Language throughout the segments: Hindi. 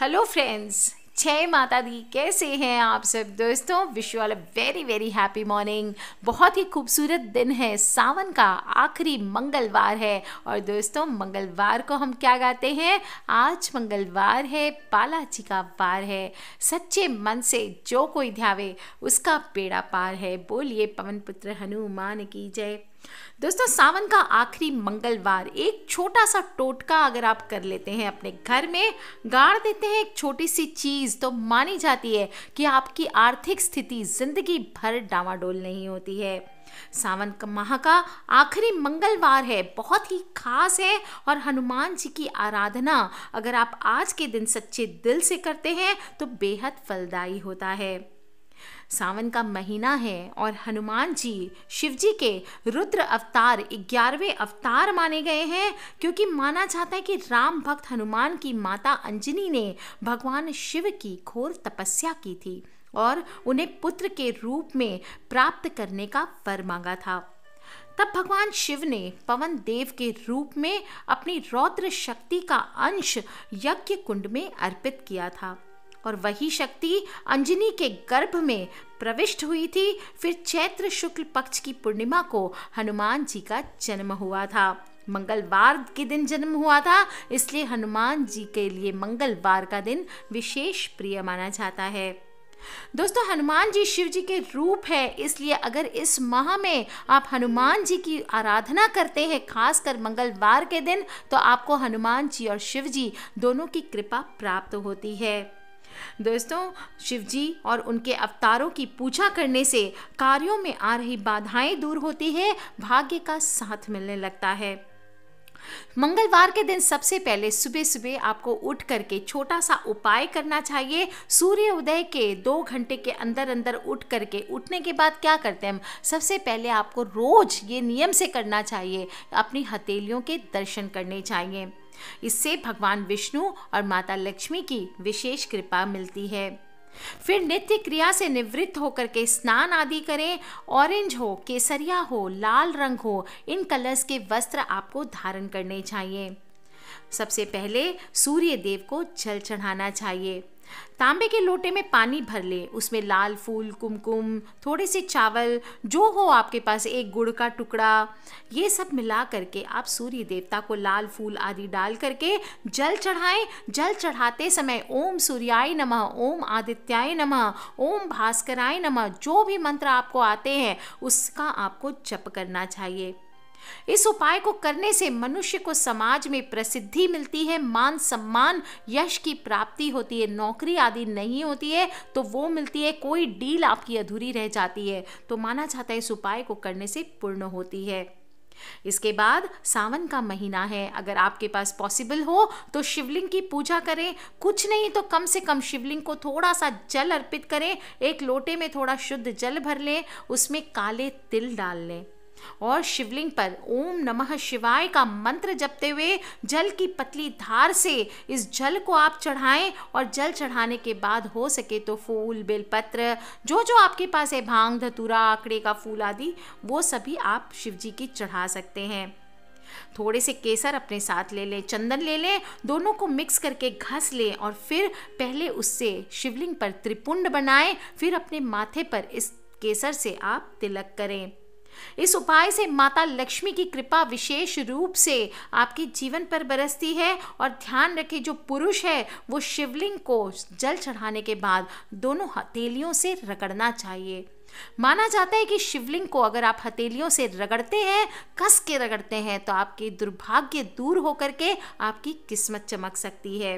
हेलो फ्रेंड्स जय माता दी कैसे हैं आप सब दोस्तों wish you all a very very happy morning बहुत ही खूबसूरत दिन है सावन का आखिरी मंगलवार है और दोस्तों मंगलवार को हम क्या गाते हैं आज मंगलवार है पाला जी का वार है सच्चे मन से जो कोई ध्यावे उसका पेड़ा पार है बोलिए पवन पुत्र हनुमान की जय दोस्तों सावन का आखिरी मंगलवार एक छोटा सा टोटका अगर आप कर लेते हैं अपने घर में गाड़ देते हैं एक छोटी सी चीज़ तो मानी जाती है कि आपकी आर्थिक स्थिति जिंदगी भर डावाडोल नहीं होती है सावन का माह का आखिरी मंगलवार है बहुत ही खास है और हनुमान जी की आराधना अगर आप आज के दिन सच्चे दिल से करते हैं तो बेहद फलदायी होता है सावन का महीना है और हनुमान जी शिव जी के रुद्र अवतार ग्यारहवें अवतार माने गए हैं क्योंकि माना जाता है कि राम भक्त हनुमान की माता अंजनी ने भगवान शिव की घोर तपस्या की थी और उन्हें पुत्र के रूप में प्राप्त करने का वर मांगा था तब भगवान शिव ने पवन देव के रूप में अपनी रौद्र शक्ति का अंश यज्ञ कुंड में अर्पित किया था और वही शक्ति अंजनी के गर्भ में प्रविष्ट हुई थी फिर चैत्र शुक्ल पक्ष की पूर्णिमा को हनुमान जी का जन्म हुआ था मंगलवार के दिन जन्म हुआ था इसलिए हनुमान जी के लिए मंगलवार का दिन विशेष प्रिय माना जाता है दोस्तों हनुमान जी शिव जी के रूप है इसलिए अगर इस माह में आप हनुमान जी की आराधना करते हैं खासकर मंगलवार के दिन तो आपको हनुमान जी और शिव जी दोनों की कृपा प्राप्त होती है दोस्तों शिवजी और उनके अवतारों की पूजा करने से कार्यों में आ रही बाधाएं दूर होती है भाग्य का साथ मिलने लगता है मंगलवार के दिन सबसे पहले सुबह सुबह आपको उठ करके छोटा सा उपाय करना चाहिए सूर्य उदय के दो घंटे के अंदर अंदर उठ करके उठने के बाद क्या करते हैं सबसे पहले आपको रोज ये नियम से करना चाहिए अपनी हथेलियों के दर्शन करने चाहिए इससे भगवान विष्णु और माता लक्ष्मी की विशेष कृपा मिलती है फिर नित्य क्रिया से निवृत्त होकर के स्नान आदि करें ऑरेंज हो केसरिया हो लाल रंग हो इन कलर्स के वस्त्र आपको धारण करने चाहिए सबसे पहले सूर्य देव को जल चढ़ाना चाहिए तांबे के लोटे में पानी भर ले उसमें लाल फूल कुमकुम थोड़े से चावल जो हो आपके पास एक गुड़ का टुकड़ा ये सब मिला करके आप सूर्य देवता को लाल फूल आदि डाल करके जल चढ़ाएं जल चढ़ाते समय ओम सूर्याय नमः ओम आदित्याय नमः ओम भास्कराय नमः जो भी मंत्र आपको आते हैं उसका आपको जप करना चाहिए इस उपाय को करने से मनुष्य को समाज में प्रसिद्धि मिलती है मान सम्मान यश की प्राप्ति होती है नौकरी आदि नहीं होती है तो वो मिलती है कोई डील आपकी अधूरी रह जाती है तो माना जाता है इस उपाय को करने से पूर्ण होती है इसके बाद सावन का महीना है अगर आपके पास पॉसिबल हो तो शिवलिंग की पूजा करें कुछ नहीं तो कम से कम शिवलिंग को थोड़ा सा जल अर्पित करें एक लोटे में थोड़ा शुद्ध जल भर लें उसमें काले तिल डाल लें और शिवलिंग पर ओम नमः शिवाय का मंत्र जपते हुए जल की पतली धार से इस जल को आप चढ़ाएं और जल चढ़ाने के बाद हो सके तो फूल बेलपत्र जो जो आपके पास है भांग धतूरा आकड़े का फूल आदि वो सभी आप शिव जी की चढ़ा सकते हैं थोड़े से केसर अपने साथ ले लें चंदन ले लें दोनों को मिक्स करके घस लें और फिर पहले उससे शिवलिंग पर त्रिपुंड बनाएं फिर अपने माथे पर इस केसर से आप तिलक करें इस उपाय से माता लक्ष्मी की कृपा विशेष रूप से आपके जीवन पर बरसती है और ध्यान रखें जो पुरुष है वो शिवलिंग को जल चढ़ाने के बाद दोनों हथेलियों से रगड़ना चाहिए माना जाता है कि शिवलिंग को अगर आप हथेलियों से रगड़ते हैं कस के रगड़ते हैं तो आपके दुर्भाग्य दूर होकर के आपकी किस्मत चमक सकती है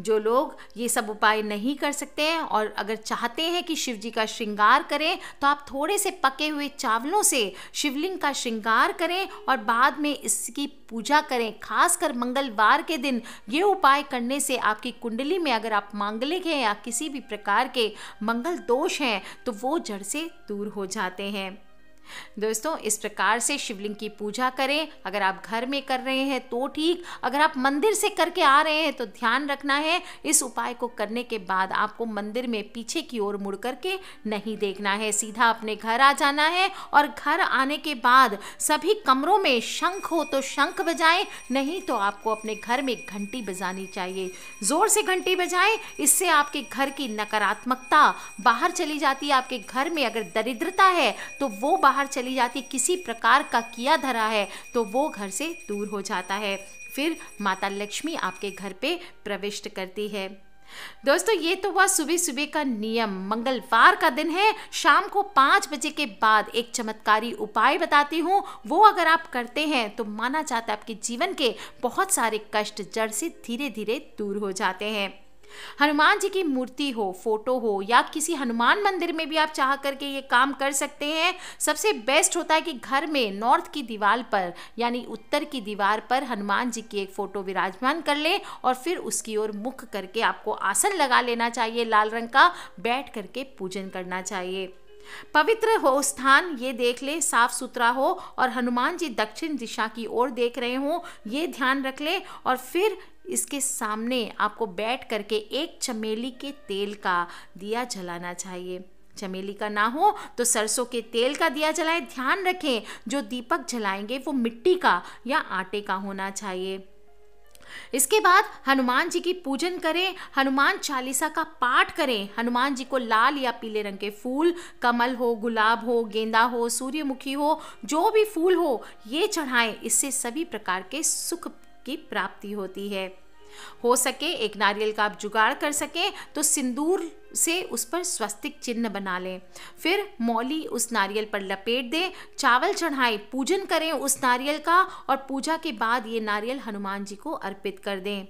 जो लोग ये सब उपाय नहीं कर सकते हैं और अगर चाहते हैं कि शिव जी का श्रृंगार करें तो आप थोड़े से पके हुए चावलों से शिवलिंग का श्रृंगार करें और बाद में इसकी पूजा करें खासकर मंगलवार के दिन ये उपाय करने से आपकी कुंडली में अगर आप मांगलिक हैं या किसी भी प्रकार के मंगल दोष हैं तो वो जड़ से दूर हो जाते हैं दोस्तों इस प्रकार से शिवलिंग की पूजा करें अगर आप घर में कर रहे हैं तो ठीक अगर आप मंदिर से करके आ रहे हैं तो ध्यान रखना है इस उपाय को करने के बाद आपको मंदिर में पीछे की ओर मुड़ करके नहीं देखना है सीधा अपने घर आ जाना है और घर आने के बाद सभी कमरों में शंख हो तो शंख बजाएं नहीं तो आपको अपने घर में घंटी बजानी चाहिए ज़ोर से घंटी बजाएं इससे आपके घर की नकारात्मकता बाहर चली जाती है आपके घर में अगर दरिद्रता है तो वो बाहर बाहर चली जाती किसी प्रकार का किया धरा है तो वो घर से दूर हो जाता है फिर माता लक्ष्मी आपके घर पे प्रविष्ट करती है दोस्तों ये तो हुआ सुबह सुबह का नियम मंगलवार का दिन है शाम को पांच बजे के बाद एक चमत्कारी उपाय बताती हूँ वो अगर आप करते हैं तो माना जाता है आपके जीवन के बहुत सारे कष्ट जड़ से धीरे धीरे दूर हो जाते हैं हनुमान जी की मूर्ति हो फोटो हो या किसी हनुमान मंदिर में भी आप चाह करके ये काम कर सकते हैं सबसे बेस्ट होता है कि घर में नॉर्थ की दीवार पर यानी उत्तर की दीवार पर हनुमान जी की एक फ़ोटो विराजमान कर लें और फिर उसकी ओर मुख करके आपको आसन लगा लेना चाहिए लाल रंग का बैठ करके पूजन करना चाहिए पवित्र हो स्थान ये देख ले साफ सुथरा हो और हनुमान जी दक्षिण दिशा की ओर देख रहे हों ये ध्यान रख ले और फिर इसके सामने आपको बैठ करके एक चमेली के तेल का दिया जलाना चाहिए चमेली का ना हो तो सरसों के तेल का दिया जलाएं ध्यान रखें जो दीपक जलाएंगे वो मिट्टी का या आटे का होना चाहिए इसके बाद हनुमान जी की पूजन करें हनुमान चालीसा का पाठ करें हनुमान जी को लाल या पीले रंग के फूल कमल हो गुलाब हो गेंदा हो सूर्यमुखी हो जो भी फूल हो ये चढ़ाएं इससे सभी प्रकार के सुख की प्राप्ति होती है हो सके एक नारियल का आप जुगाड़ कर सकें तो सिंदूर से उस पर स्वस्तिक चिन्ह बना लें फिर मौली उस नारियल पर लपेट दें चावल चढ़ाएं पूजन करें उस नारियल का और पूजा के बाद ये नारियल हनुमान जी को अर्पित कर दें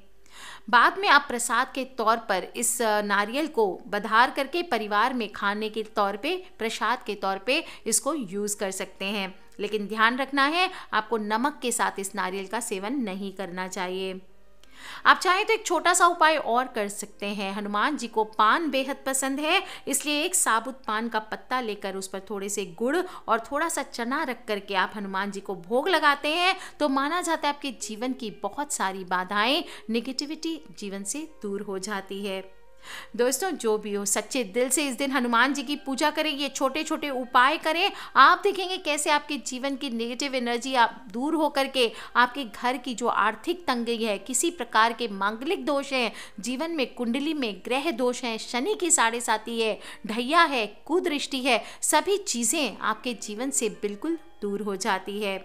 बाद में आप प्रसाद के तौर पर इस नारियल को बधार करके परिवार में खाने के तौर पे प्रसाद के तौर पे इसको यूज़ कर सकते हैं लेकिन ध्यान रखना है आपको नमक के साथ इस नारियल का सेवन नहीं करना चाहिए आप चाहें तो एक छोटा सा उपाय और कर सकते हैं हनुमान जी को पान बेहद पसंद है इसलिए एक साबुत पान का पत्ता लेकर उस पर थोड़े से गुड़ और थोड़ा सा चना रख करके आप हनुमान जी को भोग लगाते हैं तो माना जाता है आपके जीवन की बहुत सारी बाधाएं निगेटिविटी जीवन से दूर हो जाती है दोस्तों जो भी हो सच्चे दिल से इस दिन हनुमान जी की पूजा करें ये छोटे छोटे उपाय करें आप देखेंगे कैसे आपके जीवन की नेगेटिव एनर्जी आप दूर हो करके आपके घर की जो आर्थिक तंगी है किसी प्रकार के मांगलिक दोष हैं जीवन में कुंडली में ग्रह दोष हैं शनि की साढ़े साथी है ढैया है कुदृष्टि है सभी चीज़ें आपके जीवन से बिल्कुल दूर हो जाती है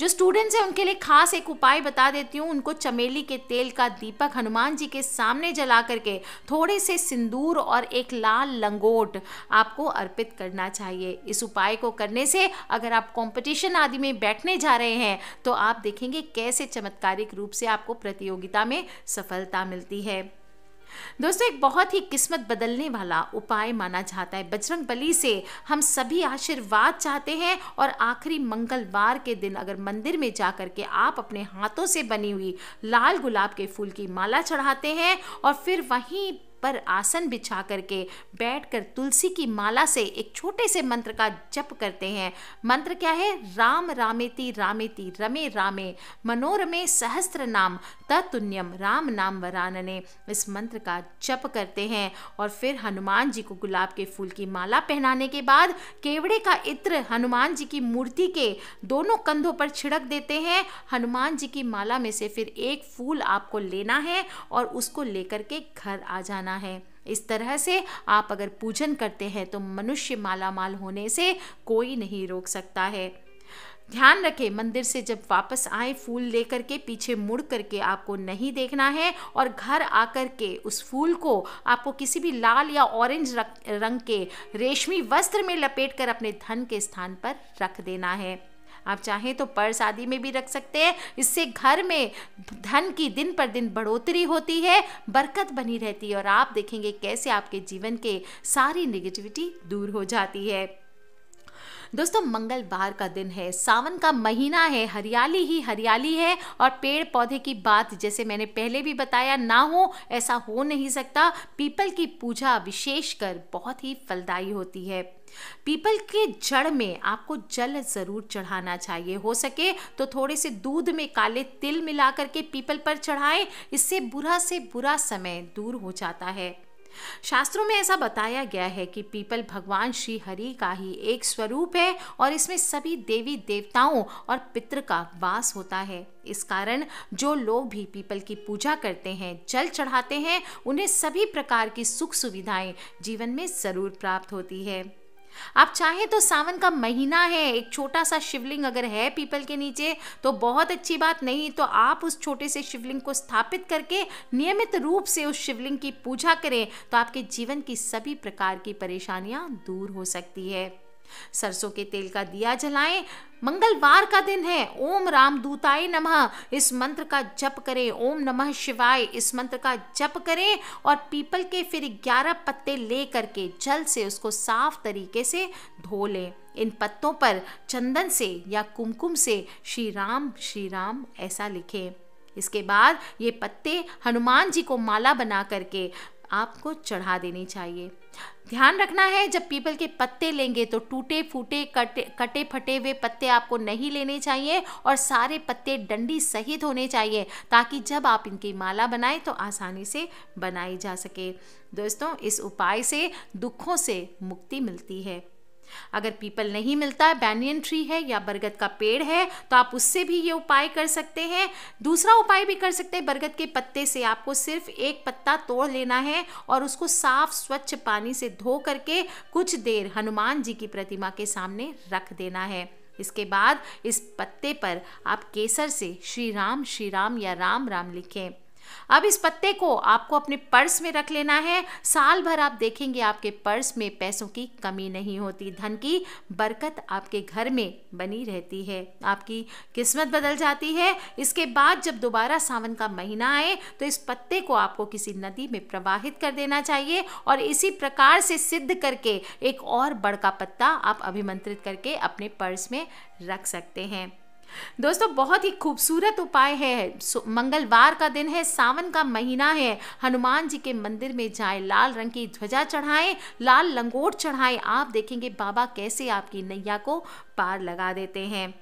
जो स्टूडेंट्स हैं उनके लिए खास एक उपाय बता देती हूँ उनको चमेली के तेल का दीपक हनुमान जी के सामने जला करके थोड़े से सिंदूर और एक लाल लंगोट आपको अर्पित करना चाहिए इस उपाय को करने से अगर आप कंपटीशन आदि में बैठने जा रहे हैं तो आप देखेंगे कैसे चमत्कारिक रूप से आपको प्रतियोगिता में सफलता मिलती है दोस्तों एक बहुत ही किस्मत बदलने वाला उपाय माना जाता है बजरंग बली से हम सभी आशीर्वाद चाहते हैं और आखिरी मंगलवार के दिन अगर मंदिर में जा के आप अपने हाथों से बनी हुई लाल गुलाब के फूल की माला चढ़ाते हैं और फिर वहीं पर आसन बिछा करके बैठकर तुलसी की माला से एक छोटे से मंत्र का जप करते हैं मंत्र क्या है राम रामेति रामेति रमे रामे मनोरमे सहस्त्र नाम तुन्यम राम नाम वरानने इस मंत्र का जप करते हैं और फिर हनुमान जी को गुलाब के फूल की माला पहनाने के बाद केवड़े का इत्र हनुमान जी की मूर्ति के दोनों कंधों पर छिड़क देते हैं हनुमान जी की माला में से फिर एक फूल आपको लेना है और उसको लेकर के घर आ जाना जाना है इस तरह से आप अगर पूजन करते हैं तो मनुष्य माला माल होने से कोई नहीं रोक सकता है ध्यान रखें मंदिर से जब वापस आए फूल लेकर के पीछे मुड़ करके आपको नहीं देखना है और घर आकर के उस फूल को आपको किसी भी लाल या ऑरेंज रंग के रेशमी वस्त्र में लपेट कर अपने धन के स्थान पर रख देना है आप चाहें तो पर्स आदि में भी रख सकते हैं इससे घर में धन की दिन पर दिन बढ़ोतरी होती है बरकत बनी रहती है और आप देखेंगे कैसे आपके जीवन के सारी निगेटिविटी दूर हो जाती है दोस्तों मंगलवार का दिन है सावन का महीना है हरियाली ही हरियाली है और पेड़ पौधे की बात जैसे मैंने पहले भी बताया ना हो ऐसा हो नहीं सकता पीपल की पूजा विशेष कर बहुत ही फलदायी होती है पीपल के जड़ में आपको जल ज़रूर चढ़ाना चाहिए हो सके तो थोड़े से दूध में काले तिल मिला करके पीपल पर चढ़ाएं इससे बुरा से बुरा समय दूर हो जाता है शास्त्रों में ऐसा बताया गया है कि पीपल भगवान श्री हरि का ही एक स्वरूप है और इसमें सभी देवी देवताओं और पितृ का वास होता है इस कारण जो लोग भी पीपल की पूजा करते हैं जल चढ़ाते हैं उन्हें सभी प्रकार की सुख सुविधाएं जीवन में ज़रूर प्राप्त होती है आप चाहें तो सावन का महीना है एक छोटा सा शिवलिंग अगर है पीपल के नीचे तो बहुत अच्छी बात नहीं तो आप उस छोटे से शिवलिंग को स्थापित करके नियमित रूप से उस शिवलिंग की पूजा करें तो आपके जीवन की सभी प्रकार की परेशानियां दूर हो सकती है सरसों के तेल का दिया जलाएं मंगलवार का दिन है ओम राम दूताय नमः इस मंत्र का जप करें ओम नमः शिवाय इस मंत्र का जप करें और पीपल के फिर ग्यारह पत्ते ले करके जल से उसको साफ तरीके से धो लें इन पत्तों पर चंदन से या कुमकुम से श्री राम श्री राम ऐसा लिखें इसके बाद ये पत्ते हनुमान जी को माला बना करके आपको चढ़ा देनी चाहिए ध्यान रखना है जब पीपल के पत्ते लेंगे तो टूटे फूटे कटे कटे फटे हुए पत्ते आपको नहीं लेने चाहिए और सारे पत्ते डंडी सहित होने चाहिए ताकि जब आप इनकी माला बनाएं तो आसानी से बनाई जा सके दोस्तों इस उपाय से दुखों से मुक्ति मिलती है अगर पीपल नहीं मिलता बैनियन ट्री है या बरगद का पेड़ है तो आप उससे भी ये उपाय कर सकते हैं दूसरा उपाय भी कर सकते हैं बरगद के पत्ते से आपको सिर्फ एक पत्ता तोड़ लेना है और उसको साफ स्वच्छ पानी से धो करके कुछ देर हनुमान जी की प्रतिमा के सामने रख देना है इसके बाद इस पत्ते पर आप केसर से श्री राम श्री राम या राम राम लिखें अब इस पत्ते को आपको अपने पर्स में रख लेना है साल भर आप देखेंगे आपके पर्स में पैसों की कमी नहीं होती धन की बरकत आपके घर में बनी रहती है आपकी किस्मत बदल जाती है इसके बाद जब दोबारा सावन का महीना आए तो इस पत्ते को आपको किसी नदी में प्रवाहित कर देना चाहिए और इसी प्रकार से सिद्ध करके एक और बड़का पत्ता आप अभिमंत्रित करके अपने पर्स में रख सकते हैं दोस्तों बहुत ही खूबसूरत उपाय है मंगलवार का दिन है सावन का महीना है हनुमान जी के मंदिर में जाएं लाल रंग की ध्वजा चढ़ाएं लाल लंगोट चढ़ाएं आप देखेंगे बाबा कैसे आपकी नैया को पार लगा देते हैं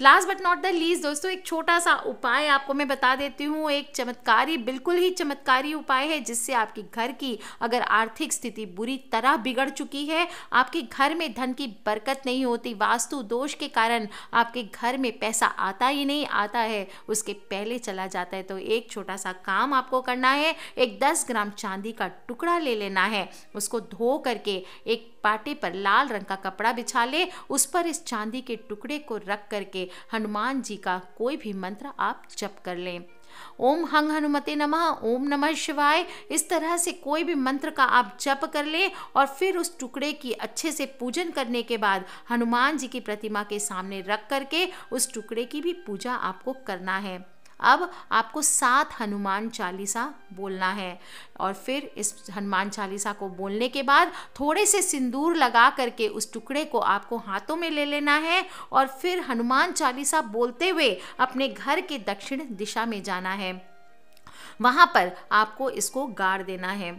last but not the least दोस्तों एक छोटा सा उपाय आपको मैं बता देती हूँ एक चमत्कारी बिल्कुल ही चमत्कारी उपाय है जिससे आपके घर की अगर आर्थिक स्थिति बुरी तरह बिगड़ चुकी है आपके घर में धन की बरकत नहीं होती वास्तु दोष के कारण आपके घर में पैसा आता ही नहीं आता है उसके पहले चला जाता है तो एक छोटा सा काम आपको करना है एक दस ग्राम चांदी का टुकड़ा ले लेना है उसको धो करके एक पाटे पर लाल रंग का कपड़ा बिछा ले उस पर इस चांदी के टुकड़े को रख करके हनुमान जी का कोई भी मंत्र आप जप कर लें ओम हंग हनुमते नमः ओम नमः शिवाय इस तरह से कोई भी मंत्र का आप जप कर लें और फिर उस टुकड़े की अच्छे से पूजन करने के बाद हनुमान जी की प्रतिमा के सामने रख करके उस टुकड़े की भी पूजा आपको करना है अब आपको सात हनुमान चालीसा बोलना है और फिर इस हनुमान चालीसा को बोलने के बाद थोड़े से सिंदूर लगा करके उस टुकड़े को आपको हाथों में ले लेना है और फिर हनुमान चालीसा बोलते हुए अपने घर के दक्षिण दिशा में जाना है वहाँ पर आपको इसको गाड़ देना है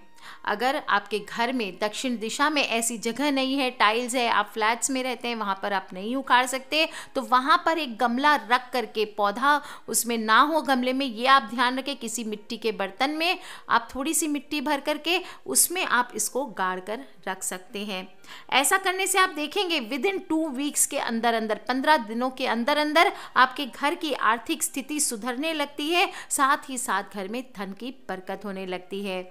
अगर आपके घर में दक्षिण दिशा में ऐसी जगह नहीं है टाइल्स है आप फ्लैट्स में रहते हैं वहाँ पर आप नहीं उखाड़ सकते तो वहाँ पर एक गमला रख करके पौधा उसमें ना हो गमले में ये आप ध्यान रखें किसी मिट्टी के बर्तन में आप थोड़ी सी मिट्टी भर करके उसमें आप इसको गाड़ कर रख सकते हैं ऐसा करने से आप देखेंगे विद इन टू वीक्स के अंदर अंदर पंद्रह दिनों के अंदर अंदर आपके घर की आर्थिक स्थिति सुधरने लगती है साथ ही साथ घर में धन की बरकत होने लगती है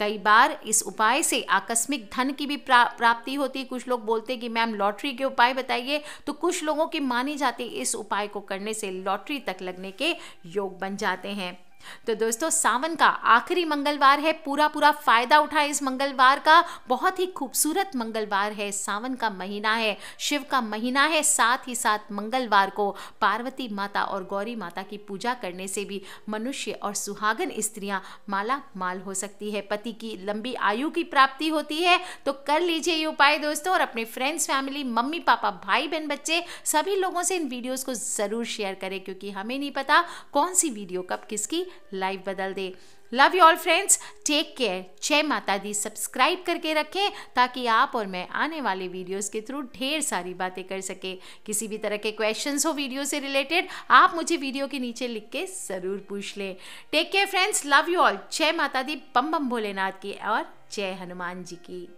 कई बार बार इस उपाय से आकस्मिक धन की भी प्रा, प्राप्ति होती कुछ लोग बोलते हैं कि मैम लॉटरी के उपाय बताइए तो कुछ लोगों की मानी जाती इस उपाय को करने से लॉटरी तक लगने के योग बन जाते हैं तो दोस्तों सावन का आखिरी मंगलवार है पूरा पूरा फायदा उठाए इस मंगलवार का बहुत ही खूबसूरत मंगलवार है सावन का महीना है शिव का महीना है साथ ही साथ मंगलवार को पार्वती माता और गौरी माता की पूजा करने से भी मनुष्य और सुहागन स्त्रियां माला माल हो सकती है पति की लंबी आयु की प्राप्ति होती है तो कर लीजिए ये उपाय दोस्तों और अपने फ्रेंड्स फैमिली मम्मी पापा भाई बहन बच्चे सभी लोगों से इन वीडियोज़ को ज़रूर शेयर करें क्योंकि हमें नहीं पता कौन सी वीडियो कब किसकी लाइफ बदल दे love you all friends take care जय माता दी सब्सक्राइब करके रखें ताकि आप और मैं आने वाले वीडियोस के थ्रू ढेर सारी बातें कर सकें किसी भी तरह के क्वेश्चंस हो वीडियो से रिलेटेड आप मुझे वीडियो के नीचे लिख के ज़रूर पूछ लें take care friends love you all जय माता दी बम बम भोलेनाथ की और जय हनुमान जी की